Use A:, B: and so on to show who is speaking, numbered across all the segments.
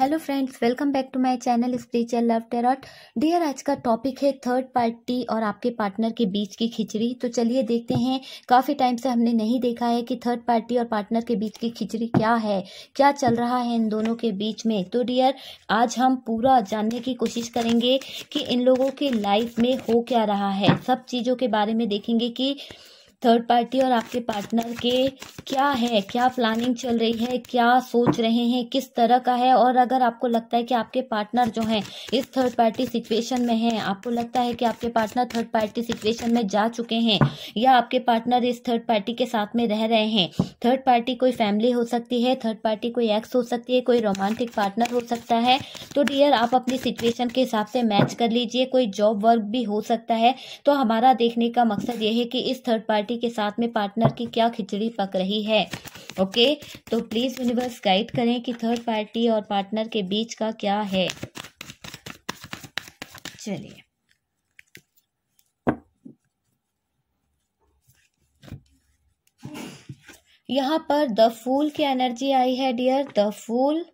A: hello friends welcome back to my channel spiritual love tarot dear आज का topic है third party और आपके पार्टनर के बीच की खिचड़ी तो चलिए देखते हैं काफ़ी टाइम से हमने नहीं देखा है कि थर्ड पार्टी और पार्टनर के बीच की खिचड़ी क्या है क्या चल रहा है इन दोनों के बीच में तो डियर आज हम पूरा जानने की कोशिश करेंगे कि इन लोगों के लाइफ में हो क्या रहा है सब चीज़ों के बारे में देखेंगे कि थर्ड पार्टी और आपके पार्टनर के क्या है क्या प्लानिंग चल रही है क्या सोच रहे हैं किस तरह का है और अगर आपको लगता है कि आपके पार्टनर जो हैं इस थर्ड पार्टी सिचुएशन में हैं आपको लगता है कि आपके पार्टनर थर्ड पार्टी सिचुएशन में जा चुके हैं या आपके पार्टनर इस थर्ड पार्टी के साथ में रह रहे हैं थर्ड पार्टी कोई फैमिली हो सकती है थर्ड पार्टी कोई एक्स हो सकती है कोई रोमांटिक पार्टनर हो सकता है तो डियर आप अपनी सिचुएशन के हिसाब से मैच कर लीजिए कोई जॉब वर्क भी हो सकता है तो हमारा देखने का मकसद ये है कि इस थर्ड पार्टी साथी के साथ में पार्टनर की क्या खिचड़ी पक रही है ओके तो प्लीज़ यूनिवर्स गाइड करें कि थर्ड पार्टी और पार्टनर के बीच का क्या है चलिए यहाँ पर द फूल की एनर्जी आई है dear the fool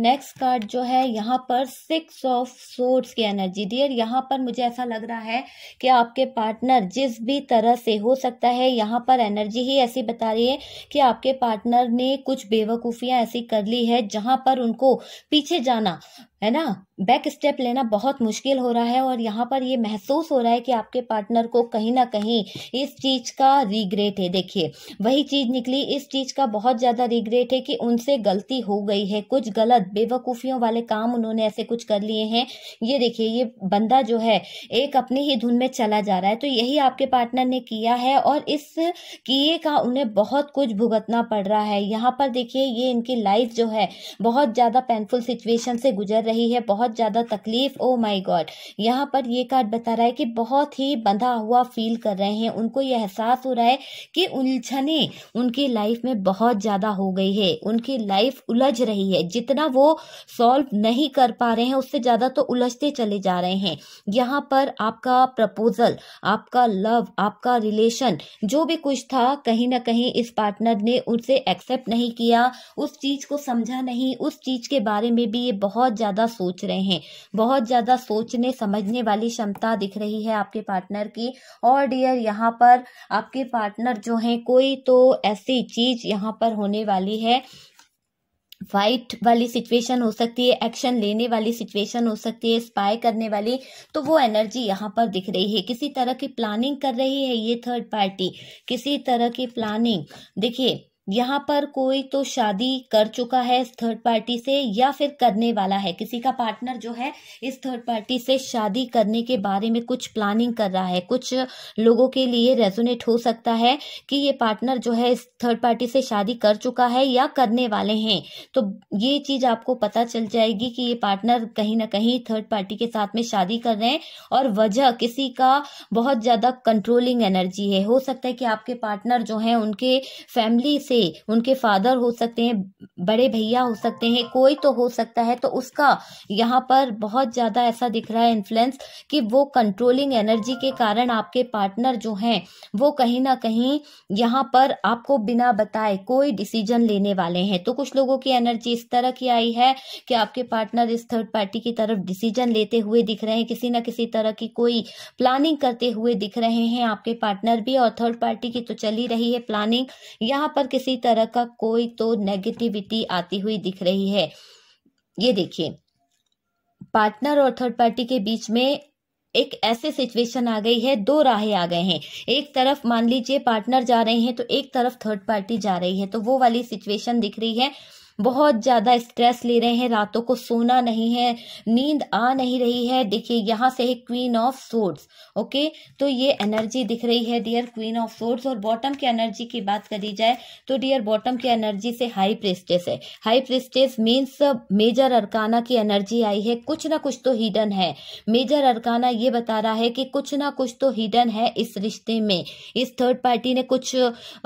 A: next card जो है यहाँ पर सिक्स ऑफ सोर्ड्स की एनर्जी डियर यहाँ पर मुझे ऐसा लग रहा है कि आपके पार्टनर जिस भी तरह से हो सकता है यहाँ पर एनर्जी ही ऐसी बता रही है कि आपके पार्टनर ने कुछ बेवकूफ़ियाँ ऐसी कर ली है जहाँ पर उनको पीछे जाना है ना बैक स्टेप लेना बहुत मुश्किल हो रहा है और यहाँ पर ये महसूस हो रहा है कि आपके पार्टनर को कहीं ना कहीं इस चीज का रिग्रेट है देखिए वही चीज निकली इस चीज का बहुत ज्यादा रिग्रेट है कि उनसे गलती हो गई है कुछ गलत बेवकूफियों वाले काम उन्होंने ऐसे कुछ कर लिए हैं ये देखिए ये बंदा जो है एक अपनी ही धुन में चला जा रहा है तो यही आपके पार्टनर ने किया है और इस किए का उन्हें बहुत कुछ भुगतना पड़ रहा है यहाँ पर देखिए ये इनकी लाइफ जो है बहुत ज्यादा पेनफुल सिचुएशन से गुजर रही है बहुत ज़्यादा तकलीफ ओ माई गॉड यहाँ पर ये कार्ड बता रहा है कि बहुत ही बंधा हुआ फील कर रहे हैं उनको ये एहसास हो रहा है कि उलझने उनकी लाइफ में बहुत ज़्यादा हो गई है उनकी लाइफ उलझ रही है जितना वो सॉल्व नहीं कर पा रहे हैं उससे ज़्यादा तो उलझते चले जा रहे हैं यहाँ पर आपका प्रपोजल आपका लव आपका रिलेशन जो भी कुछ था कहीं ना कहीं इस पार्टनर ने उसे एक्सेप्ट नहीं किया उस चीज़ को समझा नहीं उस चीज़ के बारे में भी ये बहुत ज़्यादा ज़्यादा सोच रहे हैं बहुत ज़्यादा सोचने समझने वाली क्षमता दिख रही है आपके पार्टनर की और डियर यहाँ पर आपके पार्टनर जो हैं कोई तो ऐसी चीज़ यहाँ पर होने वाली है फाइट वाली सिचुएशन हो सकती है एक्शन लेने वाली सिचुएशन हो सकती है स्पाई करने वाली तो वो एनर्जी यहाँ पर दिख रही है किसी तरह की प्लानिंग कर रही है ये थर्ड पार्टी किसी तरह की प्लानिंग देखिए यहाँ पर कोई तो शादी कर चुका है इस थर्ड पार्टी से या फिर करने वाला है किसी का पार्टनर जो है इस थर्ड पार्टी से शादी करने के बारे में कुछ प्लानिंग कर रहा है कुछ लोगों के लिए रेजोनेट हो सकता है कि ये पार्टनर जो है इस थर्ड पार्टी से शादी कर चुका है या करने वाले हैं तो ये चीज़ आपको पता चल जाएगी कि ये पार्टनर कहीं ना कहीं थर्ड पार्टी के साथ में शादी कर रहे हैं और वजह किसी का बहुत ज़्यादा कंट्रोलिंग एनर्जी है हो सकता है कि आपके पार्टनर जो हैं उनके फैमिली से से उनके फादर हो सकते हैं बड़े भैया हो सकते हैं कोई तो हो सकता है तो उसका यहाँ पर बहुत ज़्यादा ऐसा दिख रहा है इन्फ्लुएंस कि वो कंट्रोलिंग एनर्जी के कारण आपके पार्टनर जो हैं वो कहीं ना कहीं यहाँ पर आपको बिना बताए कोई डिसीजन लेने वाले हैं तो कुछ लोगों की एनर्जी इस तरह की आई है कि आपके पार्टनर इस थर्ड पार्टी की तरफ डिसीजन लेते हुए दिख रहे हैं किसी ना किसी तरह की कोई प्लानिंग करते हुए दिख रहे हैं आपके पार्टनर भी और थर्ड पार्टी की तो चली रही है प्लानिंग यहाँ पर किसी किसी तरह का कोई तो नेगेटिविटी आती हुई दिख रही है ये देखिए पार्टनर और थर्ड पार्टी के बीच में एक ऐसे सिचुएशन आ गई है दो राहें आ गए हैं एक तरफ मान लीजिए पार्टनर जा रहे हैं तो एक तरफ थर्ड पार्टी जा रही है तो वो वाली सिचुएशन दिख रही है बहुत ज़्यादा स्ट्रेस ले रहे हैं रातों को सोना नहीं है नींद आ नहीं रही है देखिए यहाँ से है क्वीन ऑफ सोर्ड्स ओके तो ये एनर्जी दिख रही है डियर क्वीन ऑफ सोर्ड्स और बॉटम की एनर्जी की बात करी जाए तो डियर बॉटम की एनर्जी से हाई प्रेस्टेस है high priestess means major arcana की एनर्जी आई है कुछ ना कुछ तो हिडन है मेजर अरकाना ये बता रहा है कि कुछ ना कुछ तो हिडन है इस रिश्ते में इस थर्ड पार्टी ने कुछ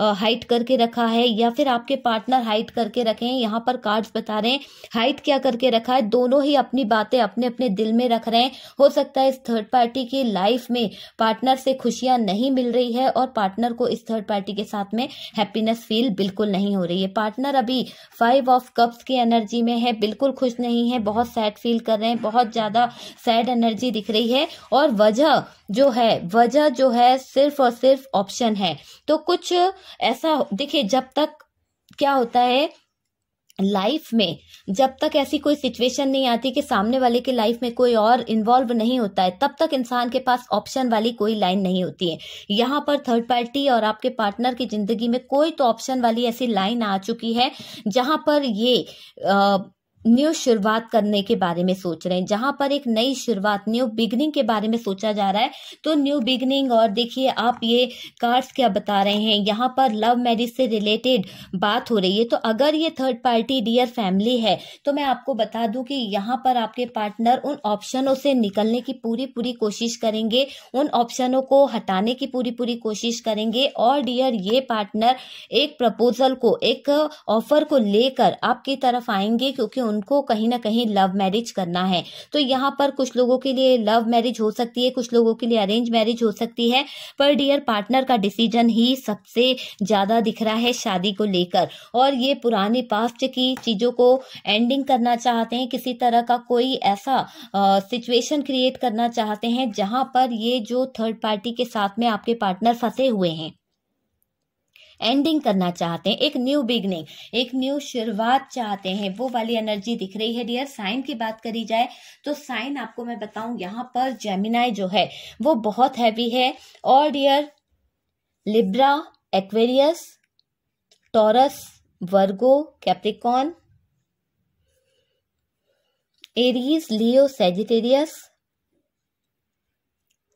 A: हाइट करके रखा है या फिर आपके पार्टनर हाइट करके रखे हैं यहाँ पर कार्ड्स बता रहे हैं हाइट क्या करके रखा है दोनों ही अपनी बातें अपने अपने दिल में रख रहे हैं हो सकता है इस थर्ड पार्टी की लाइफ में पार्टनर से खुशियां नहीं मिल रही है और पार्टनर को इस थर्ड पार्टी के साथ में हैप्पीनेस फील बिल्कुल नहीं हो रही है पार्टनर अभी फाइव ऑफ कप्स की एनर्जी में है बिल्कुल खुश नहीं है बहुत सैड फील कर रहे हैं बहुत ज़्यादा सैड एनर्जी दिख रही है और वजह जो है वजह जो है सिर्फ और सिर्फ ऑप्शन है तो कुछ ऐसा देखिए जब तक क्या होता है लाइफ में जब तक ऐसी कोई सिचुएशन नहीं आती कि सामने वाले के लाइफ में कोई और इन्वॉल्व नहीं होता है तब तक इंसान के पास ऑप्शन वाली कोई लाइन नहीं होती है यहाँ पर थर्ड पार्टी और आपके पार्टनर की जिंदगी में कोई तो ऑप्शन वाली ऐसी लाइन आ चुकी है जहां पर ये आ, न्यू शुरुआत करने के बारे में सोच रहे हैं जहां पर एक नई शुरुआत न्यू बिगनिंग के बारे में सोचा जा रहा है तो न्यू बिगनिंग और देखिए आप ये कार्ड्स क्या बता रहे हैं यहाँ पर लव मैरिज से रिलेटेड बात हो रही है तो अगर ये थर्ड पार्टी डियर फैमिली है तो मैं आपको बता दूं कि यहाँ पर आपके पार्टनर उन ऑप्शनों से निकलने की पूरी पूरी कोशिश करेंगे उन ऑप्शनों को हटाने की पूरी पूरी कोशिश करेंगे और डियर ये पार्टनर एक प्रपोजल को एक ऑफर को लेकर आपकी तरफ आएंगे क्योंकि उन उनको कहीं ना कहीं लव मैरिज करना है तो यहाँ पर कुछ लोगों के लिए लव मैरिज हो सकती है कुछ लोगों के लिए अरेंज मैरिज हो सकती है पर डियर पार्टनर का डिसीजन ही सबसे ज़्यादा दिख रहा है शादी को लेकर और ये पुराने पास्ट की चीज़ों को एंडिंग करना चाहते हैं किसी तरह का कोई ऐसा सिचुएशन क्रिएट करना चाहते हैं जहां पर ये जो थर्ड पार्टी के साथ में आपके पार्टनर फंसे हुए हैं एंडिंग करना चाहते हैं एक न्यू बिगनिंग एक न्यू शुरुआत चाहते हैं वो वाली एनर्जी दिख रही है डियर साइन की बात करी जाए तो साइन आपको मैं बताऊं यहाँ पर जेमिनाई जो है वो बहुत हैवी है और dear Libra Aquarius Taurus Virgo Capricorn Aries Leo Sagittarius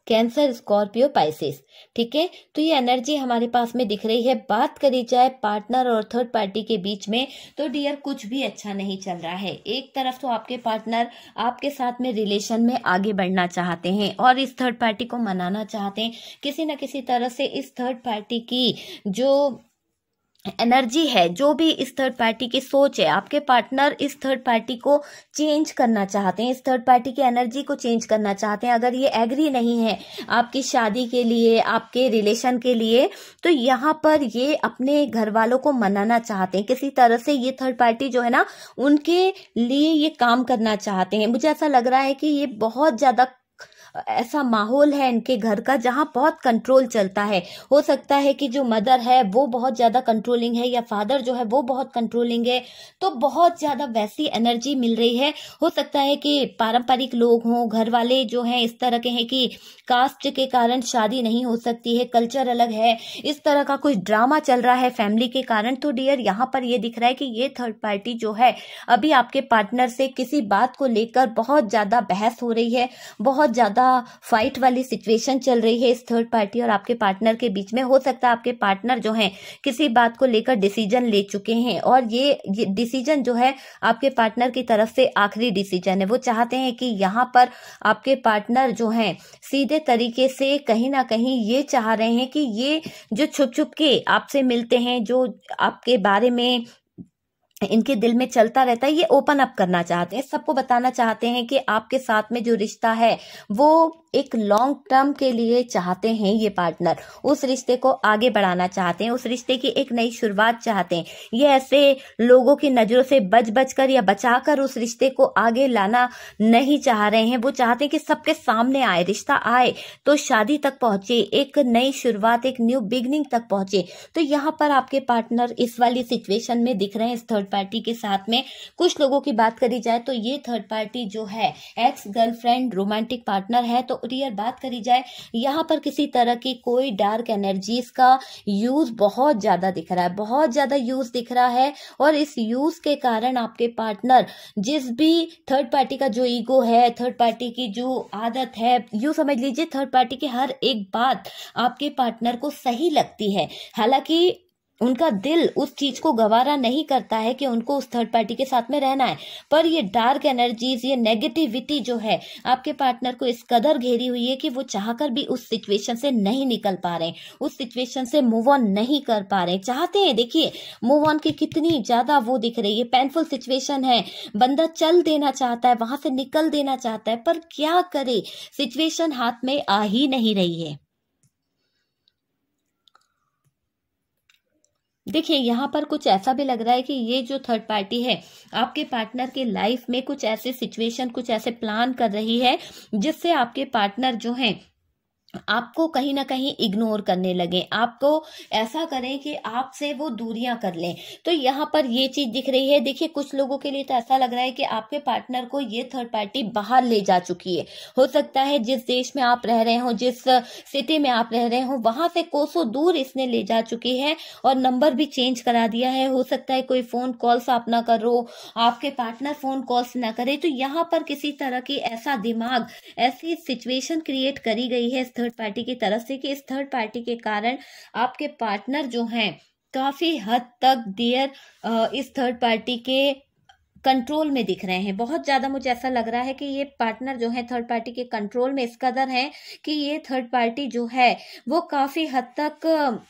A: Cancer Scorpio Pisces ठीक है तो ये एनर्जी हमारे पास में दिख रही है बात करी जाए पार्टनर और थर्ड पार्टी के बीच में तो डियर कुछ भी अच्छा नहीं चल रहा है एक तरफ तो आपके पार्टनर आपके साथ में रिलेशन में आगे बढ़ना चाहते हैं और इस थर्ड पार्टी को मनाना चाहते हैं किसी न किसी तरह से इस थर्ड पार्टी की जो एनर्जी है जो भी इस थर्ड पार्टी की सोच है आपके पार्टनर इस थर्ड पार्टी को चेंज करना चाहते हैं इस थर्ड पार्टी की एनर्जी को चेंज करना चाहते हैं अगर ये एग्री नहीं है आपकी शादी के लिए आपके रिलेशन के लिए तो यहाँ पर ये अपने घर वालों को मनाना चाहते हैं किसी तरह से ये थर्ड पार्टी जो है ना उनके लिए ये काम करना चाहते हैं मुझे ऐसा लग रहा है कि ये बहुत ज़्यादा ऐसा माहौल है इनके घर का जहाँ बहुत कंट्रोल चलता है हो सकता है कि जो मदर है वो बहुत ज़्यादा कंट्रोलिंग है या फादर जो है वो बहुत कंट्रोलिंग है तो बहुत ज़्यादा वैसी एनर्जी मिल रही है हो सकता है कि पारंपरिक लोग हों घर वाले जो हैं इस तरह के हैं कि कास्ट के कारण शादी नहीं हो सकती है कल्चर अलग है इस तरह का कुछ ड्रामा चल रहा है फैमिली के कारण तो डियर यहाँ पर ये दिख रहा है कि ये थर्ड पार्टी जो है अभी आपके पार्टनर से किसी बात को लेकर बहुत ज़्यादा बहस हो रही है बहुत ज़्यादा ज्यादा फाइट वाली सिचुएशन चल रही है इस थर्ड पार्टी और आपके पार्टनर के बीच में हो सकता है आपके पार्टनर जो है किसी बात को लेकर डिसीजन ले चुके हैं और ये, ये डिसीजन जो है आपके पार्टनर की तरफ से आखिरी डिसीजन है वो चाहते हैं कि यहाँ पर आपके पार्टनर जो है सीधे तरीके से कहीं ना कहीं ये चाह रहे हैं कि ये जो छुप छुप के आपसे मिलते हैं जो आपके बारे में इनके दिल में चलता रहता है ये ओपन अप करना चाहते हैं सबको बताना चाहते हैं कि आपके साथ में जो रिश्ता है वो एक लॉन्ग टर्म के लिए चाहते हैं ये पार्टनर उस रिश्ते को आगे बढ़ाना चाहते हैं उस रिश्ते की एक नई शुरुआत चाहते हैं ये ऐसे लोगों की नजरों से बच बच कर या बचा कर उस रिश्ते को आगे लाना नहीं चाह रहे हैं वो चाहते हैं कि सबके सामने आए रिश्ता आए तो शादी तक पहुंचे एक नई शुरुआत एक न्यू बिगनिंग तक पहुंचे तो यहाँ पर आपके पार्टनर इस वाली सिचुएशन में दिख रहे हैं इस थर्ड पार्टी के साथ में कुछ लोगों की बात करी जाए तो ये थर्ड पार्टी जो है एक्स गर्लफ्रेंड रोमांटिक पार्टनर है तो डियर बात करी जाए यहाँ पर किसी तरह की कोई डार्क एनर्जीज का यूज बहुत ज्यादा दिख रहा है बहुत ज्यादा यूज दिख रहा है और इस यूज के कारण आपके पार्टनर जिस भी थर्ड पार्टी का जो ईगो है थर्ड पार्टी की जो आदत है यू समझ लीजिए थर्ड पार्टी की हर एक बात आपके पार्टनर को सही लगती है हालांकि उनका दिल उस चीज को गवारा नहीं करता है कि उनको उस थर्ड पार्टी के साथ में रहना है पर ये डार्क एनर्जीज ये नेगेटिविटी जो है आपके पार्टनर को इस कदर घेरी हुई है कि वो चाहकर भी उस सिचुएशन से नहीं निकल पा रहे उस सिचुएशन से मूव ऑन नहीं कर पा रहे चाहते हैं देखिए मूव ऑन की कितनी ज्यादा वो दिख रही है पेनफुल सिचुएशन है बंदा चल देना चाहता है वहां से निकल देना चाहता है पर क्या करे सिचुएशन हाथ में आ ही नहीं रही है देखिए यहाँ पर कुछ ऐसा भी लग रहा है कि ये जो थर्ड पार्टी है आपके पार्टनर के लाइफ में कुछ ऐसे सिचुएशन कुछ ऐसे प्लान कर रही है जिससे आपके पार्टनर जो हैं आपको कहीं ना कहीं इग्नोर करने लगे आपको ऐसा करें कि आपसे वो दूरियां कर लें तो यहाँ पर ये चीज दिख रही है देखिए कुछ लोगों के लिए तो ऐसा लग रहा है कि आपके पार्टनर को ये थर्ड पार्टी बाहर ले जा चुकी है हो सकता है जिस देश में आप रह रहे हो जिस सिटी में आप रह रहे हो वहां से कोसों दूर इसने ले जा चुकी है और नंबर भी चेंज करा दिया है हो सकता है कोई फोन कॉल्स आप ना करो आपके पार्टनर फोन कॉल्स ना करे तो यहाँ पर किसी तरह की ऐसा दिमाग ऐसी सिचुएशन क्रिएट करी गई है थर्ड पार्टी की तरफ से कि इस थर्ड पार्टी के कारण आपके पार्टनर जो हैं काफ़ी हद तक देयर इस थर्ड पार्टी के कंट्रोल में दिख रहे हैं बहुत ज़्यादा मुझे ऐसा लग रहा है कि ये पार्टनर जो है थर्ड पार्टी के कंट्रोल में इस कदर है कि ये थर्ड पार्टी जो है वो काफ़ी हद तक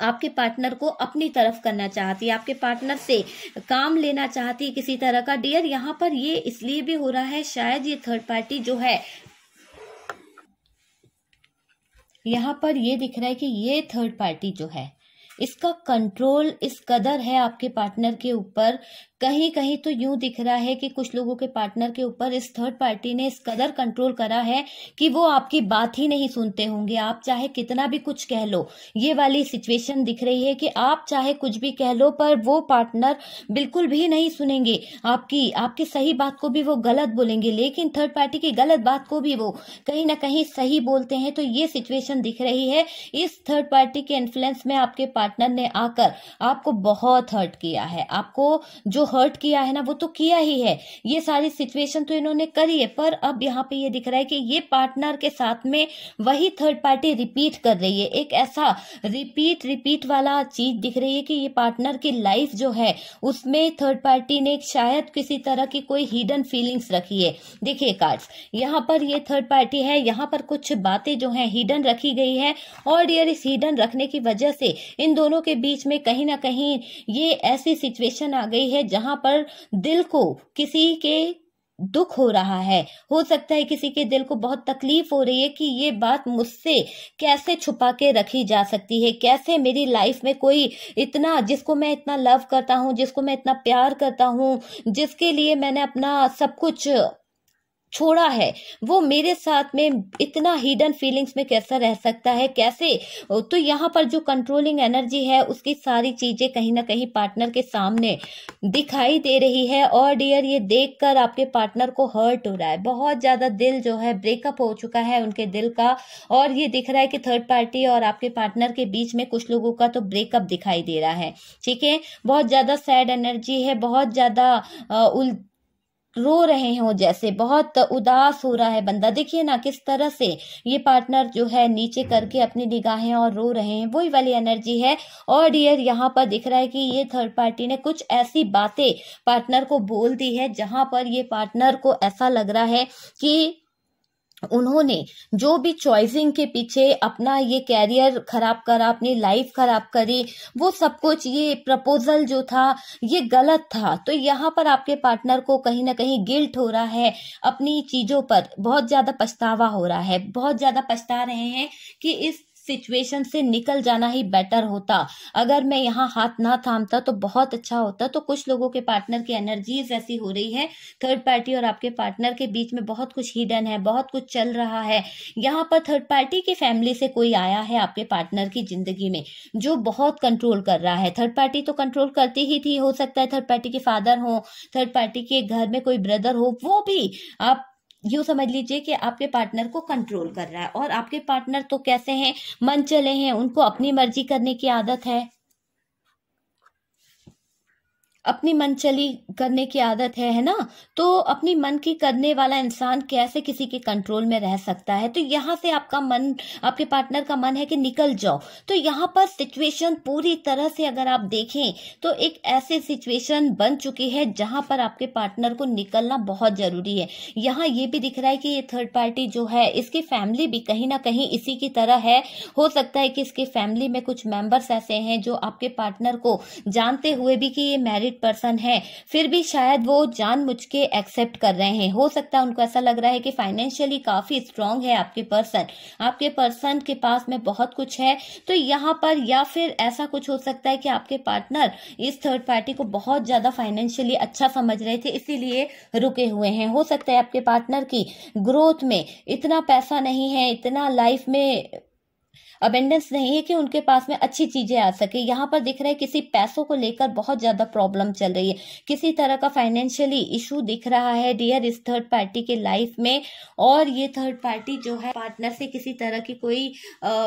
A: आपके पार्टनर को अपनी तरफ करना चाहती है आपके पार्टनर से काम लेना चाहती है किसी तरह का डियर यहाँ पर ये इसलिए भी हो रहा है शायद ये थर्ड पार्टी जो है यहाँ पर ये दिख रहा है कि ये थर्ड पार्टी जो है इसका कंट्रोल इस कदर है आपके पार्टनर के ऊपर कहीं कहीं तो यूं दिख रहा है कि कुछ लोगों के पार्टनर के ऊपर इस थर्ड पार्टी ने इस कदर कंट्रोल करा है कि वो आपकी बात ही नहीं सुनते होंगे आप चाहे कितना भी कुछ कह लो ये वाली सिचुएशन दिख रही है कि आप चाहे कुछ भी कह लो पर वो पार्टनर बिल्कुल भी नहीं सुनेंगे आपकी आपकी सही बात को भी वो गलत बोलेंगे लेकिन थर्ड पार्टी की गलत बात को भी वो कहीं ना कहीं सही बोलते हैं तो ये सिचुएशन दिख रही है इस थर्ड पार्टी के इन्फ्लुएंस में आपके पार्टनर ने आकर आपको बहुत हर्ट किया है आपको जो हर्ट किया है ना वो तो किया ही है ये सारी सिचुएशन तो इन्होंने करी है पर अब यहाँ पे ये दिख रहा है कि ये पार्टनर के साथ में वही थर्ड पार्टी रिपीट कर रही है एक ऐसा रिपीट रिपीट वाला चीज दिख रही है कि ये पार्टनर की लाइफ जो है उसमें थर्ड पार्टी ने शायद किसी तरह की कोई हिडन फीलिंग्स रखी है देखिए कार्ड्स यहाँ पर ये थर्ड पार्टी है यहाँ पर कुछ बातें जो है हिडन रखी गई है और डियर इस हिडन रखने की वजह से इन दोनों के बीच में कहीं ना कहीं ये ऐसी सिचुएशन आ गई है जहां जहां पर दिल को किसी के दुख हो रहा है हो सकता है किसी के दिल को बहुत तकलीफ हो रही है कि ये बात मुझसे कैसे छुपा के रखी जा सकती है कैसे मेरी लाइफ में कोई इतना जिसको मैं इतना लव करता हूँ जिसको मैं इतना प्यार करता हूँ जिसके लिए मैंने अपना सब कुछ छोड़ा है वो मेरे साथ में इतना हिडन फीलिंग्स में कैसा रह सकता है कैसे तो यहाँ पर जो कंट्रोलिंग एनर्जी है उसकी सारी चीज़ें कहीं ना कहीं पार्टनर के सामने दिखाई दे रही है और डियर ये देखकर आपके पार्टनर को हर्ट हो रहा है बहुत ज़्यादा दिल जो है ब्रेकअप हो चुका है उनके दिल का और ये दिख रहा है कि थर्ड पार्टी और आपके पार्टनर के बीच में कुछ लोगों का तो ब्रेकअप दिखाई दे रहा है ठीक है बहुत ज़्यादा सैड एनर्जी है बहुत ज़्यादा रो रहे हो जैसे बहुत उदास हो रहा है बंदा देखिए ना किस तरह से ये पार्टनर जो है नीचे करके अपनी निगाहें और रो रहे हैं वही वाली एनर्जी है और डियर यहाँ पर दिख रहा है कि ये थर्ड पार्टी ने कुछ ऐसी बातें पार्टनर को बोल दी है जहां पर ये पार्टनर को ऐसा लग रहा है कि उन्होंने जो भी चॉइसिंग के पीछे अपना ये कैरियर खराब करा अपनी लाइफ खराब करी वो सब कुछ ये प्रपोजल जो था ये गलत था तो यहाँ पर आपके पार्टनर को कहीं ना कहीं गिल्ट हो रहा है अपनी चीजों पर बहुत ज्यादा पछतावा हो रहा है बहुत ज्यादा पछता रहे हैं कि इस सिचुएशन से निकल जाना ही बेटर होता अगर मैं यहाँ हाथ ना थामता तो बहुत अच्छा होता तो कुछ लोगों के पार्टनर की एनर्जीज ऐसी हो रही है थर्ड पार्टी और आपके पार्टनर के बीच में बहुत कुछ हिडन है बहुत कुछ चल रहा है यहाँ पर थर्ड पार्टी की फैमिली से कोई आया है आपके पार्टनर की जिंदगी में जो बहुत कंट्रोल कर रहा है थर्ड पार्टी तो कंट्रोल करती ही थी हो सकता है थर्ड पार्टी के फादर हो थर्ड पार्टी के घर में कोई ब्रदर हो वो भी आप यू समझ लीजिए कि आपके पार्टनर को कंट्रोल कर रहा है और आपके पार्टनर तो कैसे हैं मन चले हैं उनको अपनी मर्जी करने की आदत है अपनी मनचली करने की आदत है है ना तो अपनी मन की करने वाला इंसान कैसे किसी के कंट्रोल में रह सकता है तो यहाँ से आपका मन आपके पार्टनर का मन है कि निकल जाओ तो यहाँ पर सिचुएशन पूरी तरह से अगर आप देखें तो एक ऐसे सिचुएशन बन चुकी है जहाँ पर आपके पार्टनर को निकलना बहुत जरूरी है यहाँ ये भी दिख रहा है कि ये थर्ड पार्टी जो है इसकी फैमिली भी कहीं ना कहीं इसी की तरह है हो सकता है कि इसके फैमिली में कुछ मेंबर्स ऐसे हैं जो आपके पार्टनर को जानते हुए भी कि ये मैरिड अनमैरिड पर्सन है फिर भी शायद वो जान मुझ के एक्सेप्ट कर रहे हैं हो सकता है उनको ऐसा लग रहा है कि फाइनेंशियली काफी स्ट्रांग है आपके पर्सन आपके पर्सन के पास में बहुत कुछ है तो यहाँ पर या फिर ऐसा कुछ हो सकता है कि आपके पार्टनर इस थर्ड पार्टी को बहुत ज्यादा फाइनेंशियली अच्छा समझ रहे थे इसीलिए रुके हुए हैं हो सकता है आपके पार्टनर की ग्रोथ में इतना पैसा नहीं है इतना लाइफ में अबेंडेंस नहीं है कि उनके पास में अच्छी चीजें आ सके यहाँ पर दिख रहा है किसी पैसों को लेकर बहुत ज्यादा प्रॉब्लम चल रही है किसी तरह का फाइनेंशियली इशू दिख रहा है डियर इस थर्ड पार्टी के लाइफ में और ये थर्ड पार्टी जो है पार्टनर से किसी तरह की कोई आ,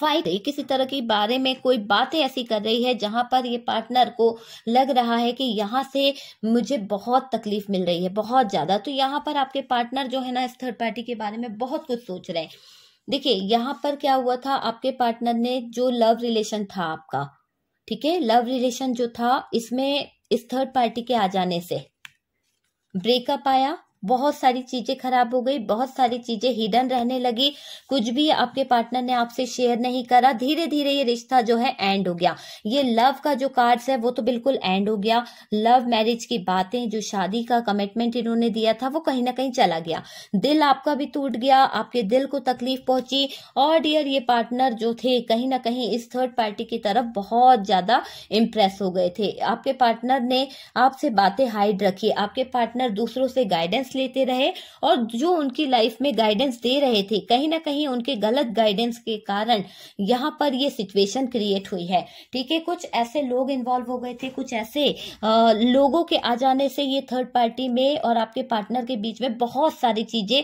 A: फाइट किसी तरह के बारे में कोई बातें ऐसी कर रही है जहां पर ये पार्टनर को लग रहा है कि यहाँ से मुझे बहुत तकलीफ मिल रही है बहुत ज्यादा तो यहाँ पर आपके पार्टनर जो है ना इस थर्ड पार्टी के बारे में बहुत कुछ सोच रहे हैं देखिए यहाँ पर क्या हुआ था आपके पार्टनर ने जो लव रिलेशन था आपका ठीक है लव रिलेशन जो था इसमें इस थर्ड पार्टी के आ जाने से ब्रेकअप आया बहुत सारी चीज़ें खराब हो गई बहुत सारी चीज़ें हिडन रहने लगी कुछ भी आपके पार्टनर ने आपसे शेयर नहीं करा धीरे धीरे ये रिश्ता जो है एंड हो गया ये लव का जो कार्ड्स है वो तो बिल्कुल एंड हो गया लव मैरिज की बातें जो शादी का कमिटमेंट इन्होंने दिया था वो कहीं ना कहीं चला गया दिल आपका भी टूट गया आपके दिल को तकलीफ पहुंची और डियर ये पार्टनर जो थे कहीं ना कहीं इस थर्ड पार्टी की तरफ बहुत ज़्यादा इम्प्रेस हो गए थे आपके पार्टनर ने आपसे बातें हाइड रखी आपके पार्टनर दूसरों से गाइडेंस गाइडेंस लेते रहे और जो उनकी लाइफ में गाइडेंस दे रहे थे कहीं ना कहीं उनके गलत गाइडेंस के कारण यहाँ पर ये सिचुएशन क्रिएट हुई है ठीक है कुछ ऐसे लोग इन्वॉल्व हो गए थे कुछ ऐसे आ, लोगों के आ जाने से ये थर्ड पार्टी में और आपके पार्टनर के बीच में बहुत सारी चीजें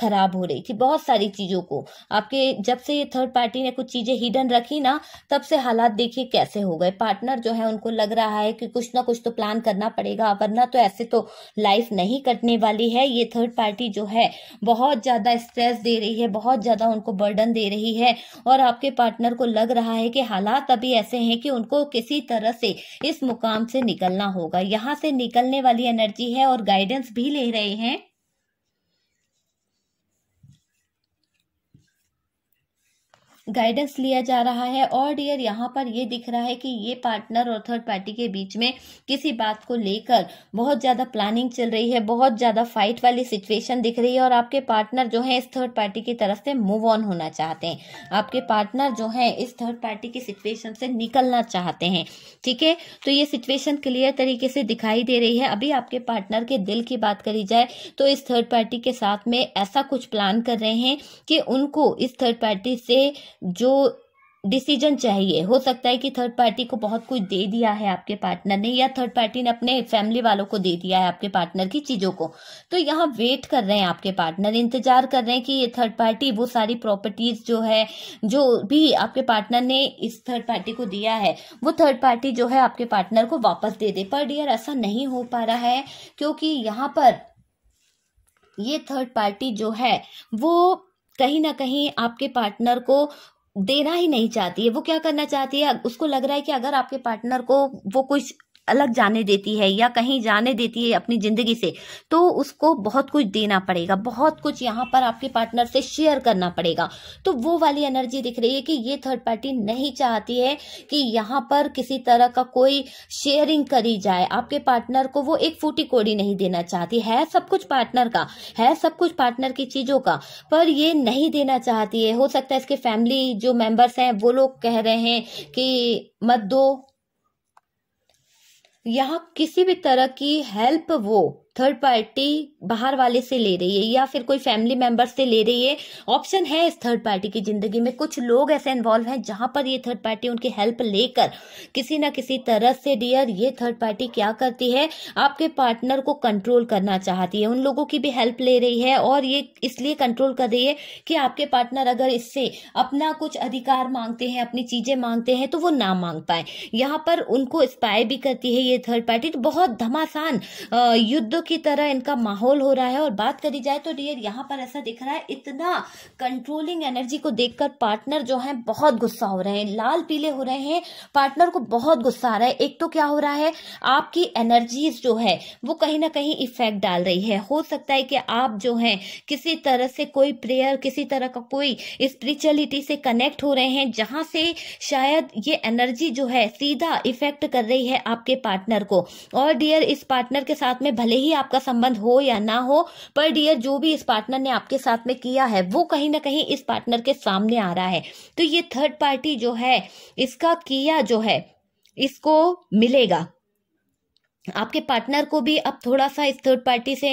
A: खराब हो रही थी बहुत सारी चीज़ों को आपके जब से ये थर्ड पार्टी ने कुछ चीज़ें हिडन रखी ना तब से हालात देखिए कैसे हो गए पार्टनर जो है उनको लग रहा है कि कुछ ना कुछ तो प्लान करना पड़ेगा वरना तो ऐसे तो लाइफ नहीं कटने वाली है ये थर्ड पार्टी जो है बहुत ज़्यादा स्ट्रेस दे रही है बहुत ज़्यादा उनको बर्डन दे रही है और आपके पार्टनर को लग रहा है कि हालात अभी ऐसे है कि उनको किसी तरह से इस मुकाम से निकलना होगा यहाँ से निकलने वाली एनर्जी है और गाइडेंस भी ले रहे हैं गाइडेंस लिया जा रहा है और डियर यहाँ पर ये दिख रहा है कि ये पार्टनर और थर्ड पार्टी के बीच में किसी बात को लेकर बहुत ज़्यादा प्लानिंग चल रही है बहुत ज़्यादा फाइट वाली सिचुएशन दिख रही है और आपके पार्टनर जो है इस थर्ड पार्टी की तरफ से मूव ऑन होना चाहते हैं आपके पार्टनर जो है इस थर्ड पार्टी की सिचुएशन से निकलना चाहते हैं ठीक है तो ये सिचुएशन क्लियर तरीके से दिखाई दे रही है अभी आपके पार्टनर के दिल की बात करी जाए तो इस थर्ड पार्टी के साथ में ऐसा कुछ प्लान कर रहे हैं कि उनको इस थर्ड पार्टी से जो डिसीजन चाहिए हो सकता है कि थर्ड पार्टी को बहुत कुछ दे दिया है आपके पार्टनर ने या थर्ड पार्टी ने अपने फैमिली वालों को दे दिया है आपके पार्टनर की चीजों को तो यहाँ वेट कर रहे हैं आपके पार्टनर इंतजार कर रहे हैं कि ये थर्ड पार्टी वो सारी प्रॉपर्टीज जो है जो भी आपके पार्टनर ने इस थर्ड पार्टी को दिया है वो थर्ड पार्टी जो है आपके पार्टनर को वापस दे दे पर डियर ऐसा नहीं हो पा रहा है क्योंकि यहाँ पर ये थर्ड पार्टी जो है वो कहीं ना कहीं आपके पार्टनर को देना ही नहीं चाहती है वो क्या करना चाहती है उसको लग रहा है कि अगर आपके पार्टनर को वो कुछ अलग जाने देती है या कहीं जाने देती है अपनी ज़िंदगी से तो उसको बहुत कुछ देना पड़ेगा बहुत कुछ यहाँ पर आपके पार्टनर से शेयर करना पड़ेगा तो वो वाली एनर्जी दिख रही है कि ये थर्ड पार्टी नहीं चाहती है कि यहाँ पर किसी तरह का कोई शेयरिंग करी जाए आपके पार्टनर को वो एक फूटी कोड़ी नहीं देना चाहती है सब कुछ पार्टनर का है सब कुछ पार्टनर की चीज़ों का पर ये नहीं देना चाहती है हो सकता है इसके फैमिली जो मेम्बर्स हैं वो लोग कह रहे हैं कि मत दो यहाँ किसी भी तरह की हेल्प वो थर्ड पार्टी बाहर वाले से ले रही है या फिर कोई फैमिली मेम्बर से ले रही है ऑप्शन है इस थर्ड पार्टी की जिंदगी में कुछ लोग ऐसे इन्वॉल्व हैं जहां पर ये थर्ड पार्टी उनकी हेल्प लेकर किसी ना किसी तरह से डियर ये थर्ड पार्टी क्या करती है आपके पार्टनर को कंट्रोल करना चाहती है उन लोगों की भी हेल्प ले रही है और ये इसलिए कंट्रोल कर रही है कि आपके पार्टनर अगर इससे अपना कुछ अधिकार मांगते हैं अपनी चीजें मांगते हैं तो वो ना मांग पाए यहाँ पर उनको स्पाई भी करती है ये थर्ड पार्टी तो बहुत धमासान युद्ध की तरह इनका माहौल हो रहा है और बात करी जाए तो डियर यहाँ पर ऐसा दिख रहा है इतना कंट्रोलिंग एनर्जी को देखकर पार्टनर जो है बहुत गुस्सा हो रहे हैं लाल पीले हो रहे हैं पार्टनर को बहुत गुस्सा आ रहा है एक तो क्या हो रहा है आपकी एनर्जीज जो है वो कहीं ना कहीं इफेक्ट डाल रही है हो सकता है कि आप जो है किसी तरह से कोई प्रेयर किसी तरह का कोई स्पिरिचुअलिटी से कनेक्ट हो रहे हैं जहां से शायद ये एनर्जी जो है सीधा इफेक्ट कर रही है आपके पार्टनर को और डियर इस पार्टनर के साथ में भले ही आपका संबंध हो या ना हो पर डियर जो भी इस पार्टनर ने आपके साथ में किया है वो कहीं ना कहीं इस पार्टनर के सामने आ रहा है तो ये थर्ड पार्टी जो है इसका किया जो है इसको मिलेगा आपके पार्टनर को भी अब थोड़ा सा इस थर्ड पार्टी से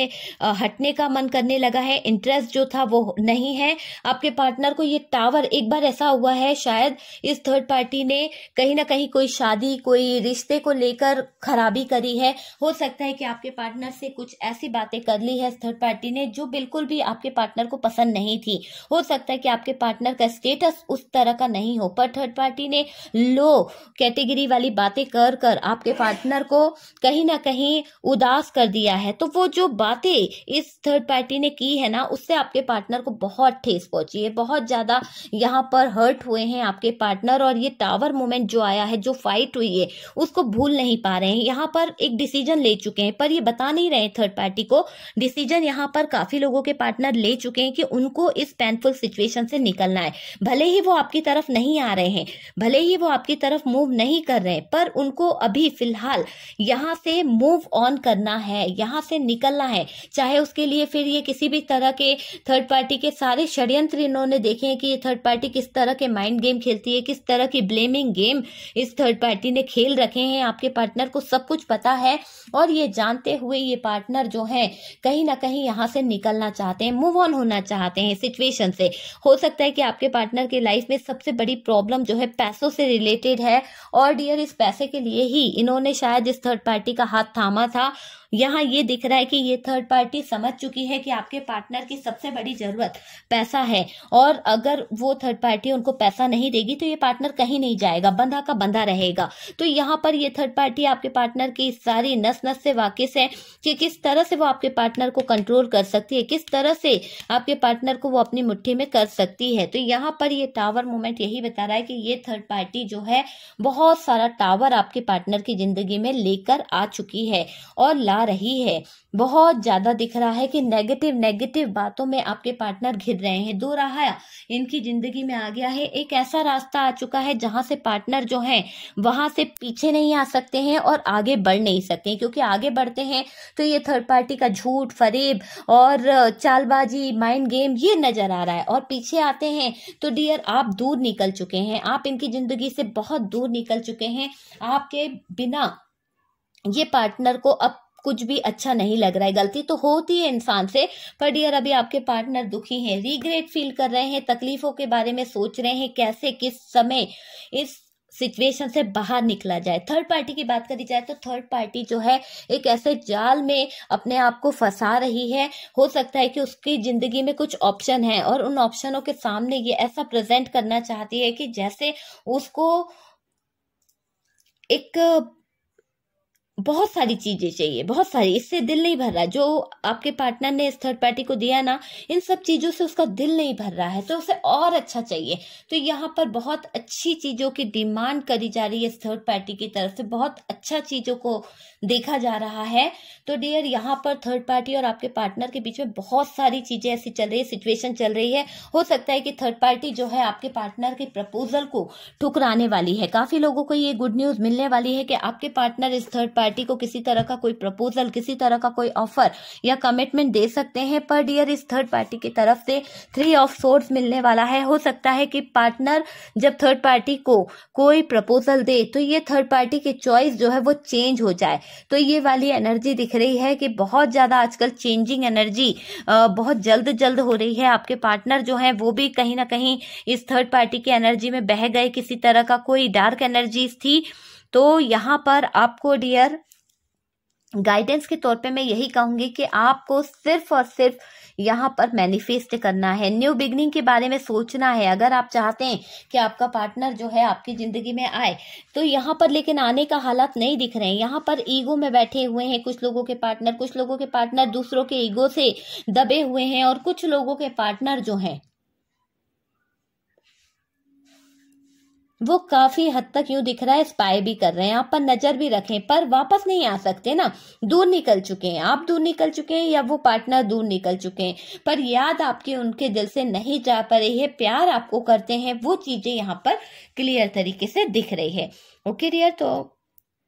A: हटने का मन करने लगा है इंटरेस्ट जो था वो नहीं है आपके पार्टनर को ये टावर एक बार ऐसा हुआ है शायद इस थर्ड पार्टी ने कहीं ना कहीं कोई शादी कोई रिश्ते को लेकर खराबी करी है हो सकता है कि आपके पार्टनर से कुछ ऐसी बातें कर ली है इस थर्ड पार्टी ने जो बिल्कुल भी आपके पार्टनर को पसंद नहीं थी हो सकता है कि आपके पार्टनर का स्टेटस उस तरह का नहीं हो पर थर्ड पार्टी ने लो कैटेगरी वाली बातें कर कर आपके पार्टनर को कहीं कहीं ना कहीं उदास कर दिया है तो वो जो बातें इस थर्ड पार्टी ने की है ना उससे आपके पार्टनर को बहुत ठेस पहुंची है बहुत ज्यादा यहाँ पर हर्ट हुए हैं आपके पार्टनर और ये टावर मोमेंट जो आया है जो फाइट हुई है उसको भूल नहीं पा रहे हैं यहाँ पर एक डिसीजन ले चुके हैं पर ये बता नहीं रहे थर्ड पार्टी को डिसीजन यहाँ पर काफी लोगों के पार्टनर ले चुके हैं कि उनको इस पेनफुल सिचुएशन से निकलना है भले ही वो आपकी तरफ नहीं आ रहे हैं भले ही वो आपकी तरफ मूव नहीं कर रहे हैं पर उनको अभी फिलहाल यहाँ से से मूव ऑन करना है यहां से निकलना है चाहे उसके लिए फिर ये किसी भी तरह के थर्ड पार्टी के सारे षड्यंत्र इन्होंने देखे हैं कि ये थर्ड पार्टी किस तरह के माइंड गेम खेलती है किस तरह की ब्लेमिंग गेम इस थर्ड पार्टी ने खेल रखे हैं आपके पार्टनर को सब कुछ पता है और ये जानते हुए ये पार्टनर जो है कहीं ना कहीं यहां से निकलना चाहते हैं मूव ऑन होना चाहते हैं सिचुएशन से हो सकता है कि आपके पार्टनर के लाइफ में सबसे बड़ी प्रॉब्लम जो है पैसों से रिलेटेड है और डियर इस पैसे के लिए ही इन्होंने शायद इस थर्ड पार्टी का हाथ थामा था यहाँ ये दिख रहा है कि ये थर्ड पार्टी समझ चुकी है कि आपके पार्टनर की सबसे बड़ी जरूरत पैसा है और अगर वो थर्ड पार्टी उनको पैसा नहीं देगी तो ये पार्टनर कहीं नहीं जाएगा बंधा का बंधा रहेगा तो यहाँ पर ये थर्ड पार्टी आपके पार्टनर की सारी नस नस से वाकिफ है कि किस तरह से वो आपके पार्टनर को कंट्रोल कर सकती है किस तरह से आपके पार्टनर को वो अपनी मुठ्ठी में कर सकती है तो यहाँ पर ये टावर मोमेंट यही बता रहा है कि ये थर्ड पार्टी जो है बहुत सारा टावर आपके पार्टनर की जिंदगी में लेकर आ चुकी है और ला आ रही है बहुत ज़्यादा दिख रहा है कि नेगेटिव नेगेटिव बातों में आपके पार्टनर घिर रहे हैं दो रहा इनकी ज़िंदगी में आ गया है एक ऐसा रास्ता आ चुका है जहां से पार्टनर जो है वहां से पीछे नहीं आ सकते हैं और आगे बढ़ नहीं सकते क्योंकि आगे बढ़ते हैं तो ये थर्ड पार्टी का झूठ फरेब और चालबाजी माइंड गेम ये नज़र आ रहा है और पीछे आते हैं तो डियर आप दूर निकल चुके हैं आप इनकी ज़िंदगी से बहुत दूर निकल चुके हैं आपके बिना ये पार्टनर को अब कुछ भी अच्छा नहीं लग रहा है गलती तो होती है इंसान से पर डियर अभी आपके पार्टनर दुखी हैं रिग्रेट फील कर रहे हैं तकलीफों के बारे में सोच रहे हैं कैसे किस समय इस सिचुएशन से बाहर निकला जाए थर्ड पार्टी की बात करी जाए तो थर्ड पार्टी जो है एक ऐसे जाल में अपने आप को फंसा रही है हो सकता है कि उसकी जिंदगी में कुछ ऑप्शन है और उन ऑप्शनों के सामने ये ऐसा प्रेजेंट करना चाहती है कि जैसे उसको एक बहुत सारी चीजें चाहिए बहुत सारी इससे दिल नहीं भर रहा जो आपके पार्टनर ने इस थर्ड पार्टी को दिया ना इन सब चीजों से उसका दिल नहीं भर रहा है तो उसे और अच्छा चाहिए तो यहाँ पर बहुत अच्छी चीजों की डिमांड करी जा रही है इस थर्ड पार्टी की तरफ से बहुत अच्छा चीजों को देखा जा रहा है तो डियर यहाँ पर थर्ड पार्टी और आपके पार्टनर के बीच में बहुत सारी चीजें ऐसी चल रही है सिचुएशन चल रही है हो सकता है कि थर्ड पार्टी जो है आपके पार्टनर के प्रपोजल को ठुकराने वाली है काफी लोगों को ये गुड न्यूज मिलने वाली है कि आपके पार्टनर इस थर्ड पार्टी सोसाइटी को किसी तरह का कोई प्रपोजल किसी तरह का कोई ऑफर या कमिटमेंट दे सकते हैं पर डियर इस थर्ड पार्टी की तरफ से थ्री ऑफ सोर्स मिलने वाला है हो सकता है कि पार्टनर जब थर्ड पार्टी को कोई प्रपोजल दे तो ये थर्ड पार्टी की चॉइस जो है वो चेंज हो जाए तो ये वाली एनर्जी दिख रही है कि बहुत ज़्यादा आजकल चेंजिंग एनर्जी बहुत जल्द जल्द हो रही है आपके पार्टनर जो है वो भी कहीं ना कहीं इस थर्ड पार्टी की एनर्जी में बह गए किसी तरह का कोई डार्क एनर्जीज थी तो यहाँ पर आपको डियर गाइडेंस के तौर पे मैं यही कहूंगी कि आपको सिर्फ और सिर्फ यहाँ पर मैनिफेस्ट करना है न्यू बिगनिंग के बारे में सोचना है अगर आप चाहते हैं कि आपका पार्टनर जो है आपकी ज़िंदगी में आए तो यहाँ पर लेकिन आने का हालात नहीं दिख रहे हैं यहाँ पर ईगो में बैठे हुए हैं कुछ लोगों के पार्टनर कुछ लोगों के पार्टनर दूसरों के ईगो से दबे हुए हैं और कुछ लोगों के पार्टनर जो हैं वो काफी हद तक यूं दिख रहा है स्पाई भी कर रहे हैं आप पर नजर भी रखें पर वापस नहीं आ सकते ना दूर निकल चुके हैं आप दूर निकल चुके हैं या वो पार्टनर दूर निकल चुके हैं पर याद आपके उनके दिल से नहीं जा पा रही है प्यार आपको करते हैं वो चीजें यहाँ पर क्लियर तरीके से दिख रही है ओके डियर तो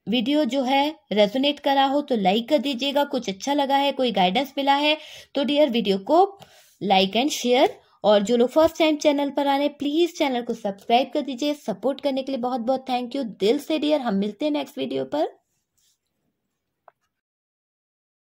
A: वीडियो जो है रेजोनेट करा हो तो लाइक कर दीजिएगा कुछ अच्छा लगा है कोई गाइडेंस मिला है तो डियर वीडियो को लाइक एंड शेयर और जो लोग फर्स्ट टाइम चैनल पर आ रहे हैं प्लीज़ चैनल को सब्सक्राइब कर दीजिए सपोर्ट करने के लिए बहुत बहुत थैंक यू दिल से डियर हम मिलते हैं नेक्स्ट वीडियो पर